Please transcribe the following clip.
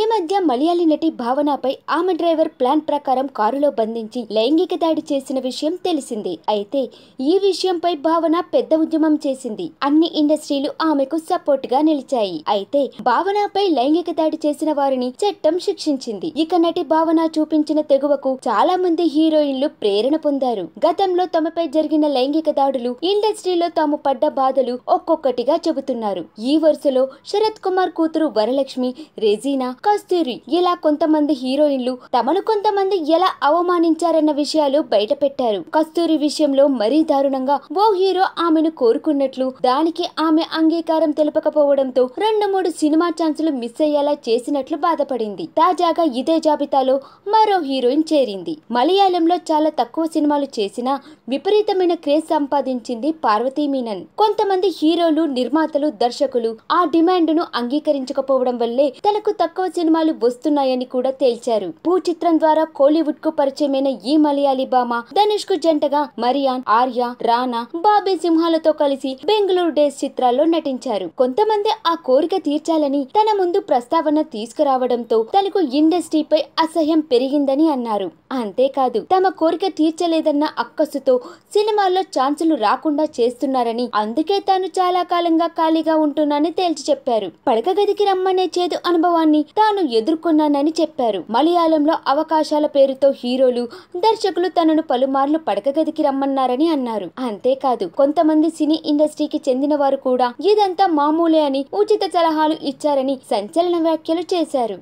ఈ మధ్య మలయాళీ నటి భావనపై ఆమె డ్రైవర్ ప్లాన్ ప్రకారం కారులో బంధించి లైంగిక దాడి చేసిన విషయం తెలిసింది అయితే ఈ విషయంపై భావన పెద్ద ఉద్యమం చేసింది అన్ని ఇండస్ట్రీలు ఆమెకు సపోర్ట్ గా నిలిచాయి అయితే భావనపై లైంగిక దాడి చేసిన వారిని చట్టం శిక్షించింది ఇక నటి భావన చూపించిన తెగువకు చాలా మంది హీరోయిన్లు ప్రేరణ పొందారు గతంలో తమపై జరిగిన లైంగిక దాడులు ఇండస్ట్రీలో తాము పడ్డ బాధలు ఒక్కొక్కటిగా చెబుతున్నారు ఈ వరుసలో శరత్ కుమార్ కూతురు వరలక్ష్మి రెజీనా కస్తూరి ఇలా కొంతమంది హీరోయిన్లు తమను కొంతమంది ఎలా అవమానించారన్న విషయాలు బయట పెట్టారు కస్తూరి విషయంలో మరీ దారుణంగా ఓ హీరో ఆమెను కోరుకున్నట్లు దానికి ఆమె అంగీకారం తెలపకపోవడంతో రెండు మూడు సినిమా ఛాన్సులు మిస్ అయ్యేలా చేసినట్లు బాధపడింది తాజాగా ఇదే జాబితాలో మరో హీరోయిన్ చేరింది మలయాళంలో చాలా తక్కువ సినిమాలు చేసినా విపరీతమైన క్రేజ్ సంపాదించింది పార్వతీ మీనన్ కొంతమంది హీరోలు నిర్మాతలు దర్శకులు ఆ డిమాండ్ ను అంగీకరించకపోవడం వల్లే తనకు తక్కువ సినిమాలు వస్తున్నాయని కూడా తేల్చారు భూ చిత్రం ద్వారా కోలీవుడ్ కు పరిచయమైన ఈ మలయాళీ భామ ధనుష్ కు జంటగా మరియాన్ ఆర్య రానా బాబీ సింహాలతో కలిసి బెంగళూరు డేస్ చిత్రాల్లో నటించారు కొంతమంది ఆ కోరిక తీర్చాలని తన ముందు ప్రస్తావన తీసుకురావడంతో తనకు ఇండస్ట్రీపై అసహ్యం పెరిగిందని అన్నారు అంతేకాదు తమ కోరిక తీర్చలేదన్న అక్కసుతో సినిమాల్లో ఛాన్సులు రాకుండా చేస్తున్నారని అందుకే తాను చాలా కాలంగా ఖాళీగా ఉంటున్నానని తేల్చి చెప్పారు పడక గదికి రమ్మనే చేదు అనుభవాన్ని తాను ఎదుర్కొన్నానని చెప్పారు మలయాళంలో అవకాశాల పేరుతో హీరోలు దర్శకులు తనను పలుమార్లు పడకగదికి రమ్మన్నారని అన్నారు అంతేకాదు కొంతమంది సినీ ఇండస్ట్రీకి చెందిన వారు కూడా ఇదంతా మామూలే అని ఉచిత సలహాలు ఇచ్చారని సంచలన వ్యాఖ్యలు చేశారు